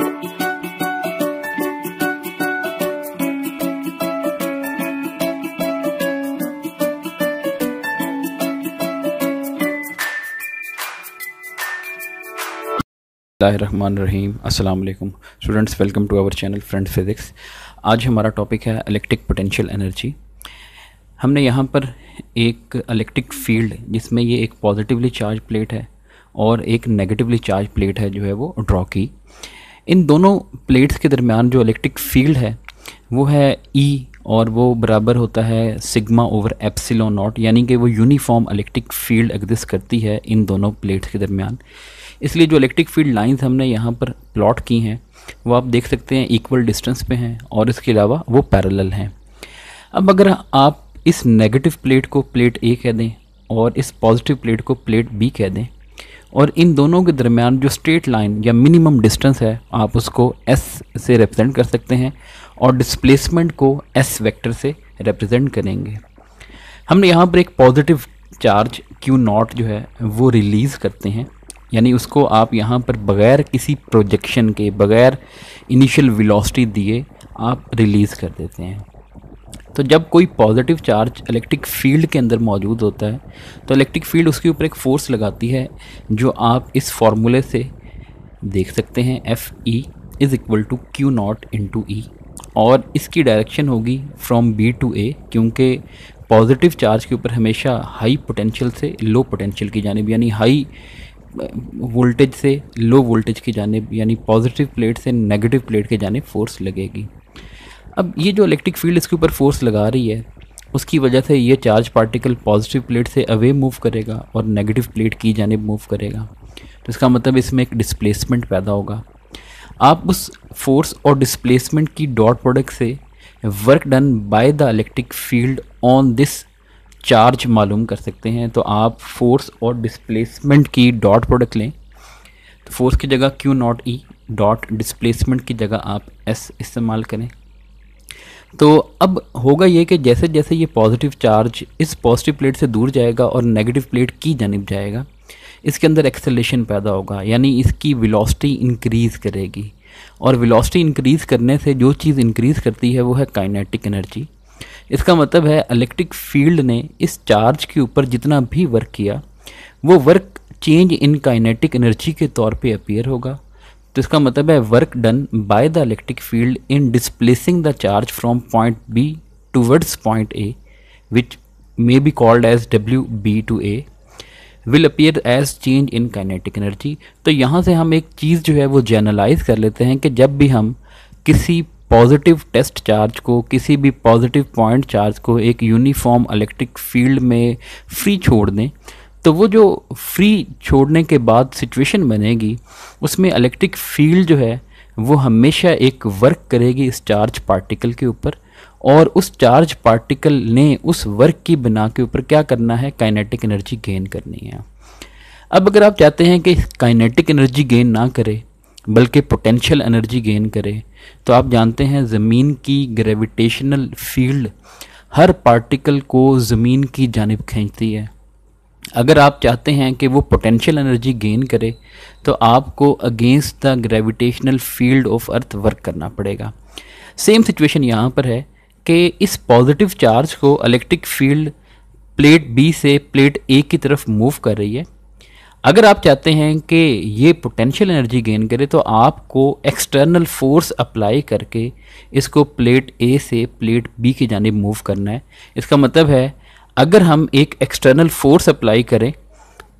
रहीम अस्सलाम वालेकुम students welcome to our channel friend physics आज हमारा टॉपिक है इलेक्ट्रिक पोटेंशियल एनर्जी हमने यहाँ पर एक इलेक्ट्रिक फील्ड जिसमें ये एक पॉजिटिवली चार्ज प्लेट है और एक नेगेटिवली चार्ज प्लेट है जो है वो ड्रॉ की इन दोनों प्लेट्स के दरमियान जो इलेक्ट्रिक फील्ड है वो है ई e और वो बराबर होता है सिग्मा ओवर एप्सिलो नॉट यानी कि वो यूनिफॉर्म इलेक्ट्रिक फील्ड एग्जिस्ट करती है इन दोनों प्लेट्स के दरमियान इसलिए जो इलेक्ट्रिक फील्ड लाइंस हमने यहाँ पर प्लॉट की हैं वो आप देख सकते हैं इक्वल डिस्टेंस पे हैं और इसके अलावा वो पैरेलल हैं अब अगर आप इस नेगेटिव प्लेट को प्लेट ए कह दें और इस पॉजिटिव प्लेट को प्लेट बी कह दें और इन दोनों के दरमियान जो स्ट्रेट लाइन या मिनिमम डिस्टेंस है आप उसको एस से रिप्रेजेंट कर सकते हैं और डिस्प्लेसमेंट को एस वेक्टर से रिप्रेजेंट करेंगे हमने यहाँ पर एक पॉजिटिव चार्ज क्यू नॉट जो है वो रिलीज़ करते हैं यानी उसको आप यहाँ पर बग़ैर किसी प्रोजेक्शन के बग़ैर इनिशियल वेलोसिटी दिए आप रिलीज़ कर देते हैं तो जब कोई पॉजिटिव चार्ज इलेक्ट्रिक फील्ड के अंदर मौजूद होता है तो इलेक्ट्रिक फील्ड उसके ऊपर एक फोर्स लगाती है जो आप इस फार्मूले से देख सकते हैं F E is equal to Q not into E और इसकी डायरेक्शन होगी फ्रॉम बी टू ए क्योंकि पॉजिटिव चार्ज के ऊपर हमेशा हाई पोटेंशियल से लो पोटेंशियल की जानब यानी हाई वोल्टेज से लो वोल्टेज की जानब यानी पॉजिटिव प्लेट से नेगेटिव प्लेट की जानब फोर्स लगेगी अब ये जो इलेक्ट्रिक फील्ड इसके ऊपर फोर्स लगा रही है उसकी वजह से ये चार्ज पार्टिकल पॉजिटिव प्लेट से अवे मूव करेगा और नेगेटिव प्लेट की जानब मूव करेगा तो इसका मतलब इसमें एक डिस्प्लेसमेंट पैदा होगा आप उस फोर्स और डिस्प्लेसमेंट की डॉट प्रोडक्ट से work done by the electric field on this charge मालूम कर सकते हैं तो आप फोर्स और डिस्प्लेसमेंट की डॉट प्रोडक्ट लें तो फोर्स की जगह Q not E dot displacement की जगह आप एस इस्तेमाल करें तो अब होगा ये कि जैसे जैसे ये पॉजिटिव चार्ज इस पॉजिटिव प्लेट से दूर जाएगा और नेगेटिव प्लेट की जानब जाएगा इसके अंदर एक्सेलेशन पैदा होगा यानी इसकी वेलोसिटी इंक्रीज़ करेगी और वेलोसिटी इंक्रीज़ करने से जो चीज़ इंक्रीज़ करती है वो है काइनेटिक एनर्जी इसका मतलब है इलेक्ट्रिक फील्ड ने इस चार्ज के ऊपर जितना भी वर्क किया वो work change in kinetic energy के तौर पे अपीयर होगा तो इसका मतलब है work done by the electric field in displacing the charge from point B towards point A which may be called as W B to A will appear as change in kinetic energy तो यहाँ से हम एक चीज़ जो है वो generalized कर लेते हैं कि जब भी हम किसी पॉजिटिव टेस्ट चार्ज को किसी भी पॉजिटिव पॉइंट चार्ज को एक यूनिफॉर्म इलेक्ट्रिक फील्ड में फ्री छोड़ दें तो वो जो फ्री छोड़ने के बाद सिचुएशन बनेगी उसमें इलेक्ट्रिक फील्ड जो है वो हमेशा एक वर्क करेगी इस चार्ज पार्टिकल के ऊपर और उस चार्ज पार्टिकल ने उस वर्क की बिना के ऊपर क्या करना है काइनेटिक एनर्जी गेन करनी है अब अगर आप चाहते हैं कि काइनेटिक एनर्जी गेन ना करे बल्कि पोटेंशियल एनर्जी गेन करे तो आप जानते हैं ज़मीन की ग्रेविटेशनल फील्ड हर पार्टिकल को ज़मीन की जानब खींचती है अगर आप चाहते हैं कि वो पोटेंशियल एनर्जी गेन करे तो आपको against the gravitational field of earth work करना पड़ेगा सेम सिचुएशन यहाँ पर है कि इस पॉजिटिव चार्ज को इलेक्ट्रिक फील्ड प्लेट बी से प्लेट ए की तरफ मूव कर रही है अगर आप चाहते हैं कि ये पोटेंशियल एनर्जी गेन करे तो आपको एक्सटर्नल फोर्स अप्लाई करके इसको प्लेट ए से प्लेट बी की जानब मूव करना है इसका मतलब है अगर हम एक एक्सटर्नल फोर्स अप्लाई करें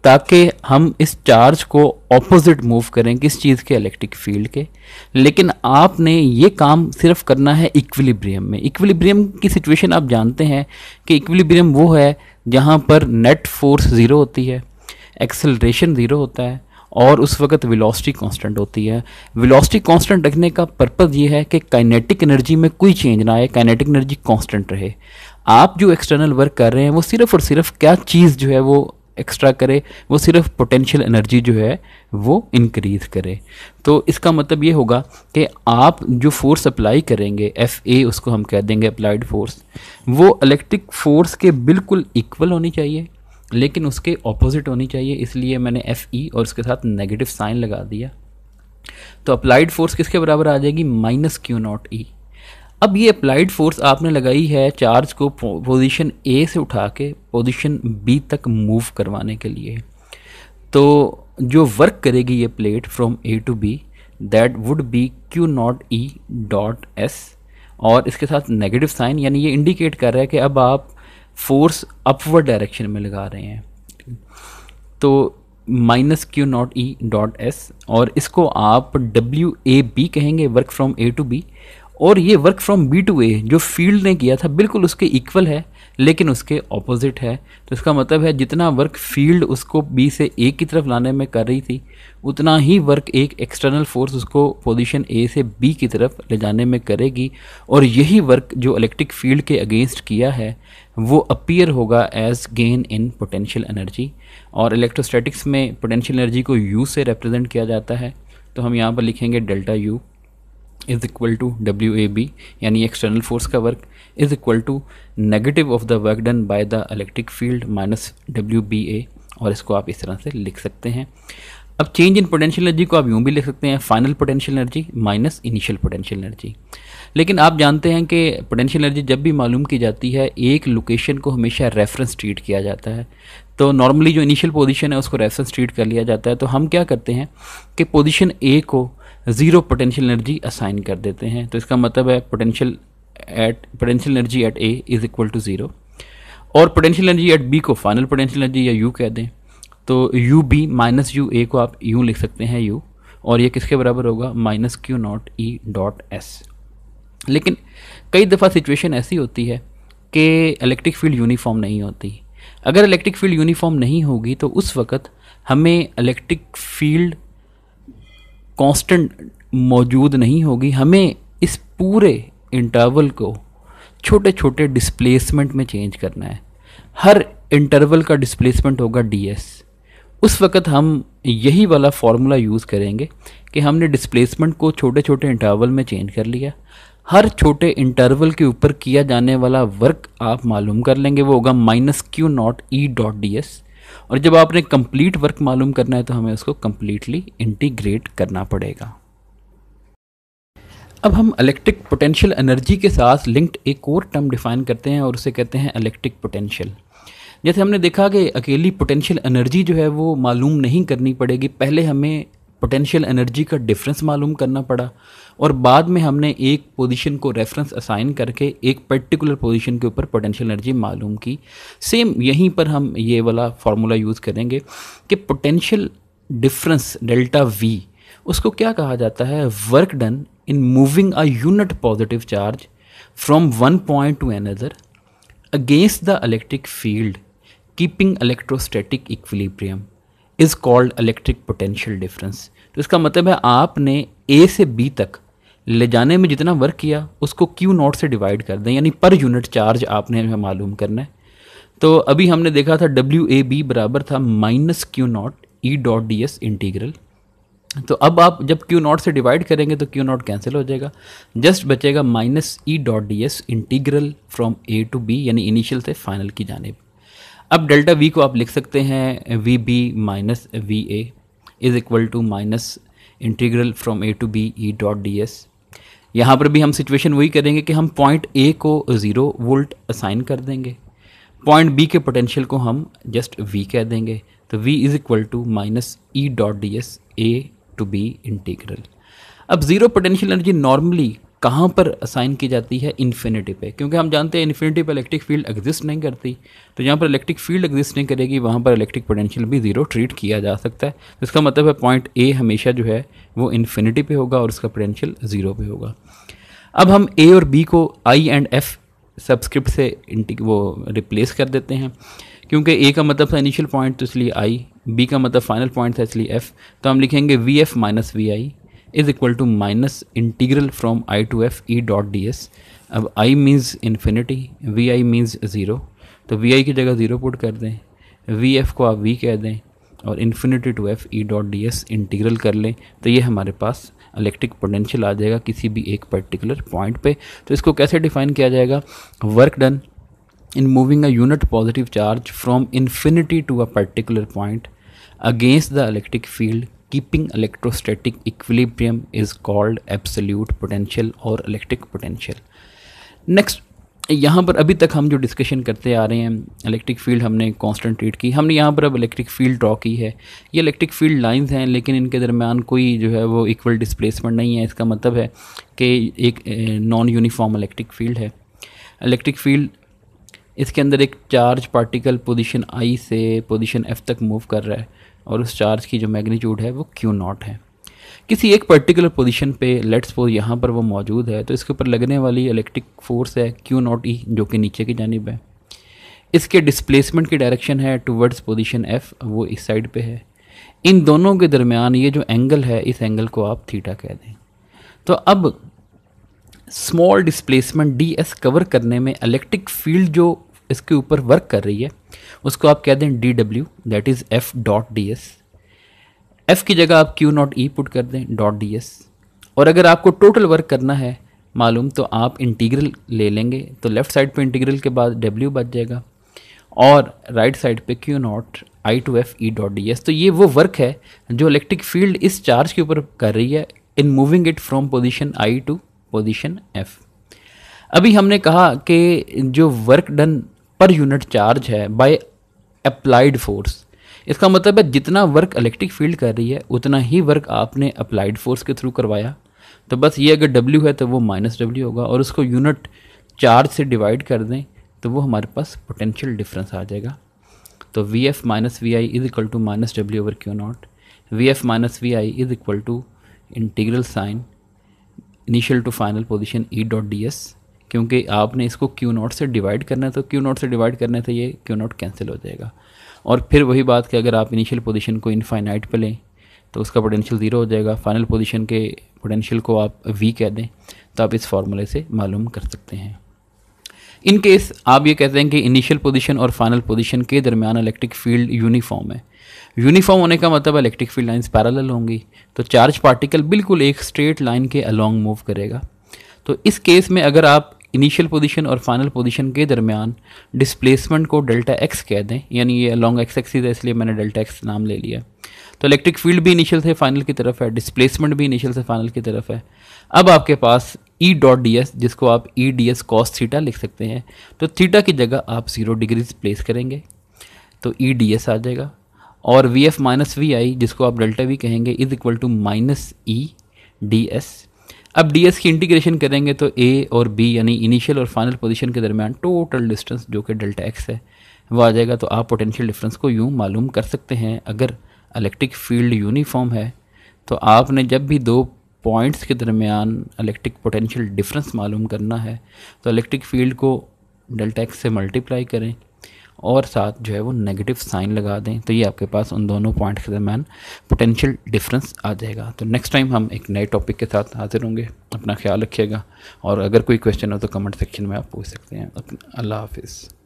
ताकि हम इस चार्ज को ऑपोजिट मूव करें किस चीज़ के इलेक्ट्रिक फील्ड के लेकिन आपने ये काम सिर्फ करना है इक्विलिब्रियम में इक्विलिब्रियम की सिचुएशन आप जानते हैं कि इक्विलिब्रियम वो है जहाँ पर नेट फोर्स ज़ीरो होती है एक्सेलरेशन ज़ीरो होता है और उस वक्त वेलोसिटी कांस्टेंट होती है वेलोसिटी कांस्टेंट रखने का पर्पज़ ये है कि काइनेटिक एनर्जी में कोई चेंज ना आए काइनेटिक एनर्जी कांस्टेंट रहे आप जो एक्सटर्नल वर्क कर रहे हैं वो सिर्फ और सिर्फ क्या चीज़ जो है वो एक्स्ट्रा करे वो सिर्फ पोटेंशियल एनर्जी जो है वो इंक्रीज करे तो इसका मतलब ये होगा कि आप जो फोर्स अप्लाई करेंगे एफ ए उसको हम कह देंगे अप्लाइड फोर्स वो इलेक्ट्रिक फोर्स के बिल्कुल इक्वल होनी चाहिए लेकिन उसके ऑपोजिट होनी चाहिए इसलिए मैंने एफ ई e और उसके साथ नेगेटिव साइन लगा दिया तो अप्लाइड फोर्स किसके बराबर आ जाएगी माइनस क्यू नॉट ई अब ये अप्लाइड फोर्स आपने लगाई है चार्ज को पोजीशन ए से उठा के पोजीशन बी तक मूव करवाने के लिए तो जो वर्क करेगी ये plate from A to B that would be Q not E dot S और इसके साथ नेगेटिव साइन यानी ये इंडिकेट कर रहा है कि अब आप फोर्स अपवर्ड डायरेक्शन में लगा रहे हैं तो minus Q not E dot S और इसको आप डब्ल्यू ए बी कहेंगे work from A to B और ये work from B to A जो फील्ड ने किया था बिल्कुल उसके इक्वल है लेकिन उसके ऑपोजिट है तो इसका मतलब है जितना वर्क फील्ड उसको बी से ए की तरफ लाने में कर रही थी उतना ही वर्क एक एक्सटर्नल फोर्स उसको पोजीशन ए से बी की तरफ ले जाने में करेगी और यही वर्क जो इलेक्ट्रिक फील्ड के अगेंस्ट किया है वो अपीयर होगा as gain in potential energy और इलेक्ट्रोस्टैटिक्स में पोटेंशियल एनर्जी को यू से रिप्रेजेंट किया जाता है तो हम यहाँ पर लिखेंगे delta U is equal to W A B यानी एक्सटर्नल फोर्स का work is equal to negative of the work done by the electric field minus W B A और इसको आप इस तरह से लिख सकते हैं अब चेंज इन पोटेंशियल एनर्जी को आप यूं भी लिख सकते हैं final potential energy minus initial potential energy लेकिन आप जानते हैं कि पोटेंशियल एनर्जी जब भी मालूम की जाती है एक लोकेशन को हमेशा रेफरेंस ट्रीट किया जाता है तो नॉर्मली जो इनिशियल पोजीशन है उसको रेफरेंस ट्रीट कर लिया जाता है तो हम क्या करते हैं कि पोजीशन ए को ज़ीरो पोटेंशियल एनर्जी असाइन कर देते हैं तो इसका मतलब है potential at potential energy at A is equal to zero और पोटेंशियल एनर्जी एट बी को फाइनल पोटेंशियल एनर्जी या यू कह दें तो U B minus U A को आप यू लिख सकते हैं यू और ये किसके बराबर होगा minus Q not E dot S लेकिन कई दफ़ा सिचुएशन ऐसी होती है कि इलेक्ट्रिक फील्ड यूनिफॉर्म नहीं होती अगर इलेक्ट्रिक फील्ड यूनिफॉर्म नहीं होगी तो उस वक्त हमें इलेक्ट्रिक फील्ड कांस्टेंट मौजूद नहीं होगी हमें इस पूरे इंटरवल को छोटे छोटे डिस्प्लेसमेंट में चेंज करना है हर इंटरवल का डिस्प्लेसमेंट होगा डी उस वक़्त हम यही वाला फार्मूला यूज़ करेंगे कि हमने डिस्प्लेसमेंट को छोटे छोटे इंटरवल में चेंज कर लिया हर छोटे इंटरवल के ऊपर किया जाने वाला वर्क आप मालूम कर लेंगे वो होगा minus Q not E dot D S और जब आपने कंप्लीट वर्क मालूम करना है तो हमें उसको कंप्लीटली इंटीग्रेट करना पड़ेगा अब हम इलेक्ट्रिक पोटेंशियल एनर्जी के साथ लिंक्ड एक और टर्म डिफाइन करते हैं और उसे कहते हैं इलेक्ट्रिक पोटेंशियल जैसे हमने देखा कि अकेली पोटेंशियल एनर्जी जो है वो मालूम नहीं करनी पड़ेगी पहले हमें पोटेंशियल एनर्जी का डिफरेंस मालूम करना पड़ा और बाद में हमने एक पोजीशन को रेफरेंस असाइन करके एक पर्टिकुलर पोजीशन के ऊपर पोटेंशियल एनर्जी मालूम की सेम यहीं पर हम ये वाला फार्मूला यूज़ करेंगे कि पोटेंशियल डिफरेंस डेल्टा वी उसको क्या कहा जाता है work done in moving a unit positive charge from one point to another against the electric field keeping electrostatic equilibrium is called electric potential difference तो इसका मतलब है आपने ए से बी तक ले जाने में जितना वर्क किया उसको क्यू नॉट से डिवाइड कर दें यानी पर यूनिट चार्ज आपने हमें मालूम करना है तो अभी हमने देखा था डब्ल्यू ए बी बराबर था minus Q not E dot D S integral तो अब आप जब क्यू नॉट से डिवाइड करेंगे तो क्यू नॉट कैंसिल हो जाएगा जस्ट बचेगा minus E dot D S integral from A to B यानी इनिशियल से फाइनल की जानेब अब डेल्टा वी को आप लिख सकते हैं V B minus V A is equal to minus integral from A to B E dot D S यहाँ पर भी हम सिचुएशन वही करेंगे कि हम पॉइंट ए को ज़ीरो वोल्ट असाइन कर देंगे पॉइंट बी के पोटेंशियल को हम जस्ट वी कह देंगे तो V is equal to minus E dot D S A to B integral अब ज़ीरो पोटेंशियल एनर्जी नॉर्मली कहाँ पर असाइन की जाती है इन्फिनिटी पे क्योंकि हम जानते हैं इन्फिनिटी पे इलेक्ट्रिक फील्ड एग्जिस्ट नहीं करती तो जहाँ पर इलेक्ट्रिक फील्ड एग्जिस्ट नहीं करेगी वहाँ पर इलेक्ट्रिक पोटेंशियल भी ज़ीरो ट्रीट किया जा सकता है तो इसका मतलब है पॉइंट ए हमेशा जो है वो इन्फिनिटी पे होगा और उसका पोटेंशियल ज़ीरो पे होगा अब हम ए और बी को आई एंड एफ सब्सक्रिप्ट से वो रिप्लेस कर देते हैं क्योंकि ए का मतलब था इनिशियल पॉइंट तो इसलिए आई बी का मतलब फाइनल पॉइंट था इसलिए एफ तो हम लिखेंगे V F minus V I is equal to minus integral from I to F E dot D S अब I means infinity V I means zero तो वी आई की जगह ज़ीरो पुट कर दें वी एफ़ को आप we कह दें और infinity to F E dot D S integral कर लें तो ये हमारे पास इलेक्ट्रिक पोटेंशियल आ जाएगा किसी भी एक पर्टिकुलर पॉइंट पे तो इसको कैसे डिफाइन किया जाएगा work done in moving a unit positive charge from infinity to a particular point against the electric field keeping electrostatic equilibrium is called absolute potential और इलेक्ट्रिक पोटेंशियल नेक्स्ट यहाँ पर अभी तक हम जो डिस्कशन करते आ रहे हैं इलेक्ट्रिक फील्ड हमने कांस्टेंट ट्रीट की हमने यहाँ पर अब इलेक्ट्रिक फील्ड ड्रॉ की है ये इलेक्ट्रिक फील्ड लाइंस हैं लेकिन इनके दरमियान कोई जो है वो इक्वल डिस्प्लेसमेंट नहीं है इसका मतलब है कि एक नॉन यूनिफॉर्म इलेक्ट्रिक फील्ड है इलेक्ट्रिक फील्ड इसके अंदर एक चार्ज पार्टिकल पोजिशन आई से पोजिशन एफ तक मूव कर रहा है और उस चार्ज की जो मैग्नीट्यूड है वो क्यू नॉट है किसी एक पर्टिकुलर पोजीशन पे लेट्स सपोज यहाँ पर वो मौजूद है तो इसके ऊपर लगने वाली इलेक्ट्रिक फोर्स है क्यू नॉट ई जो कि नीचे की जानब है इसके डिस्प्लेसमेंट की डायरेक्शन है टूवर्ड्स पोजिशन एफ़ वो इस साइड पर है इन दोनों के दरमियान ये जो एंगल है इस एंगल को आप थीटा कह दें तो अब small displacement D S cover करने में इलेक्ट्रिक फील्ड जो इसके ऊपर वर्क कर रही है उसको आप कह दें D W that is F dot D S F की जगह आप क्यू नॉट ई पुट कर दें डॉट डी एस और अगर आपको टोटल वर्क करना है मालूम तो आप इंटीग्रल ले लेंगे तो लेफ़्ट साइड पे इंटीग्रल के बाद डब्ल्यू बच जाएगा और राइट साइड पे Q not I to F E dot D S तो ये वो वर्क है जो इलेक्ट्रिक फील्ड इस चार्ज के ऊपर कर रही है in moving it from position I to position F अभी हमने कहा कि जो work done per unit charge है बाय अप्लाइड फोर्स इसका मतलब है जितना वर्क इलेक्ट्रिक फील्ड कर रही है उतना ही वर्क आपने अप्लाइड फोर्स के थ्रू करवाया तो बस ये अगर डब्ल्यू है तो वो माइनस डब्ल्यू होगा और उसको यूनिट चार्ज से डिवाइड कर दें तो वो हमारे पास पोटेंशियल डिफरेंस आ जाएगा तो V F minus V I is equal to minus W over Q not V F minus V I is equal to integral sign initial to final position E dot D S क्योंकि आपने इसको Q not से divide करना है तो Q not से divide करने से ये क्यू नॉट कैंसिल हो जाएगा और फिर वही बात कि अगर आप इनिशियल पोजीशन को इनफाइनाइट पर लें तो उसका पोटेंशियल ज़ीरो हो जाएगा फाइनल पोजीशन के पोटेंशियल को आप वी कह दें तो आप इस फार्मूले से मालूम कर सकते हैं इन केस आप ये कहते हैं कि इनिशियल पोजीशन और फाइनल पोजीशन के दरमियान इलेक्ट्रिक फील्ड यूनिफॉर्म है यूनिफॉर्म होने का मतलब इलेक्ट्रिक फील्ड लाइंस पैरेलल होंगी तो चार्ज पार्टिकल बिल्कुल एक स्ट्रेट लाइन के अलोंग मूव करेगा तो इस केस में अगर आप इनिशियल पोजीशन और फाइनल पोजीशन के दरमियान डिस्प्लेसमेंट को डेल्टा एक्स कह दें यानी ये लॉन्ग एक्स एक्सिस है इसलिए मैंने डेल्टा एक्स नाम ले लिया तो इलेक्ट्रिक फील्ड भी इनिशियल से फाइनल की तरफ है डिस्प्लेसमेंट भी इनिशियल से फाइनल की तरफ है अब आपके पास ई डॉट डी एस जिसको आप E D S cos theta लिख सकते हैं तो थीटा की जगह आप ज़ीरो डिग्रीज प्लेस करेंगे तो ई डी एस आ जाएगा और V F minus V I जिसको आप डेल्टा वी कहेंगे is equal to minus E D S अब डी की इंटीग्रेशन करेंगे तो ए और बी यानी इनिशियल और फाइनल पोजिशन के दरमियान टोटल डिस्टेंस जो कि डेल्टा एक्स है वो आ जाएगा तो आप पोटेंशियल डिफरेंस को यूँ मालूम कर सकते हैं अगर इलेक्ट्रिक फील्ड यूनिफॉर्म है तो आपने जब भी दो पॉइंट्स के दरमियान इलेक्ट्रिक पोटेंशियल डिफरेंस मालूम करना है तो इलेक्ट्रिक फील्ड को डेल्टा एक्स से मल्टीप्लाई करें और साथ जो है वो नेगेटिव साइन लगा दें तो ये आपके पास उन दोनों पॉइंट्स के दरम्यान पोटेंशियल डिफरेंस आ जाएगा तो नेक्स्ट टाइम हम एक नए टॉपिक के साथ हाजिर होंगे अपना ख्याल रखिएगा और अगर कोई क्वेश्चन हो तो कमेंट सेक्शन में आप पूछ सकते हैं अल्लाह हाफिज़